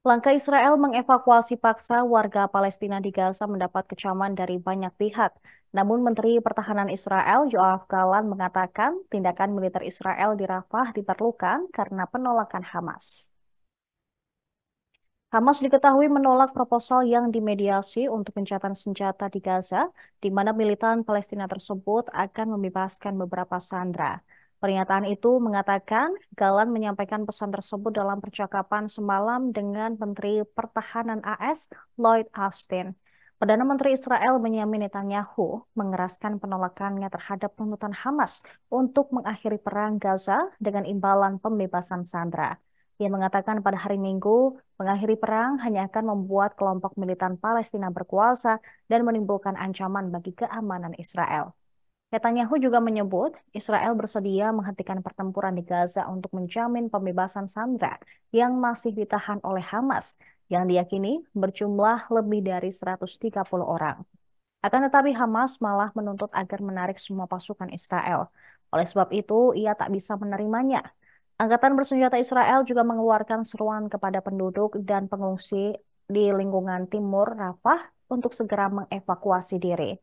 Langkah Israel mengevakuasi paksa warga Palestina di Gaza mendapat kecaman dari banyak pihak. Namun Menteri Pertahanan Israel Yoav Galan mengatakan tindakan militer Israel di Rafah diperlukan karena penolakan Hamas. Hamas diketahui menolak proposal yang dimediasi untuk pencatatan senjata di Gaza, di mana militan Palestina tersebut akan membebaskan beberapa sandera. Pernyataan itu mengatakan Galan menyampaikan pesan tersebut dalam percakapan semalam dengan Menteri Pertahanan AS Lloyd Austin. Perdana Menteri Israel Benjamin Netanyahu mengeraskan penolakannya terhadap penuntutan Hamas untuk mengakhiri perang Gaza dengan imbalan pembebasan Sandra. Ia mengatakan pada hari Minggu, mengakhiri perang hanya akan membuat kelompok militan Palestina berkuasa dan menimbulkan ancaman bagi keamanan Israel. Netanyahu juga menyebut Israel bersedia menghentikan pertempuran di Gaza untuk menjamin pembebasan Sandra yang masih ditahan oleh Hamas yang diyakini berjumlah lebih dari 130 orang. Akan tetapi Hamas malah menuntut agar menarik semua pasukan Israel. Oleh sebab itu, ia tak bisa menerimanya. Angkatan bersenjata Israel juga mengeluarkan seruan kepada penduduk dan pengungsi di lingkungan timur Rafah untuk segera mengevakuasi diri.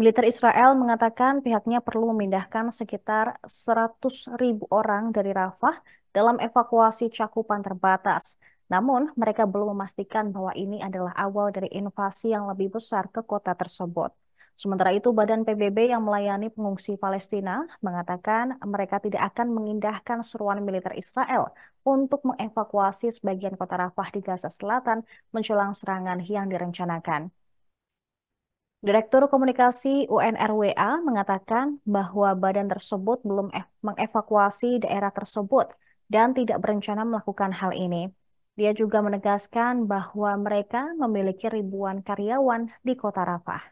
Militer Israel mengatakan pihaknya perlu memindahkan sekitar 100 ribu orang dari Rafah dalam evakuasi cakupan terbatas. Namun, mereka belum memastikan bahwa ini adalah awal dari invasi yang lebih besar ke kota tersebut. Sementara itu, Badan PBB yang melayani pengungsi Palestina mengatakan mereka tidak akan mengindahkan seruan militer Israel untuk mengevakuasi sebagian kota Rafah di Gaza Selatan menjelang serangan yang direncanakan. Direktur Komunikasi UNRWA mengatakan bahwa badan tersebut belum e- mengevakuasi daerah tersebut dan tidak berencana melakukan hal ini. Dia juga menegaskan bahwa mereka memiliki ribuan karyawan di kota Rafah.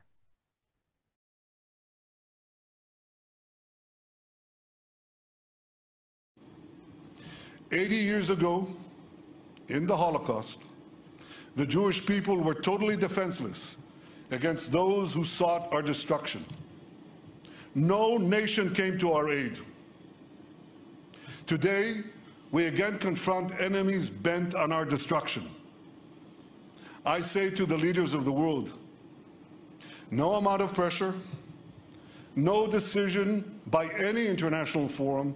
Eighty years ago, in the Holocaust, the Jewish people were totally defenseless against those who sought our destruction. No nation came to our aid. Today, we again confront enemies bent on our destruction. I say to the leaders of the world, no amount of pressure, no decision by any international forum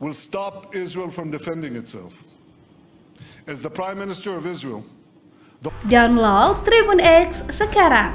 will stop Israel from defending itself. As the Prime Minister of Israel, Download Tribun X sekarang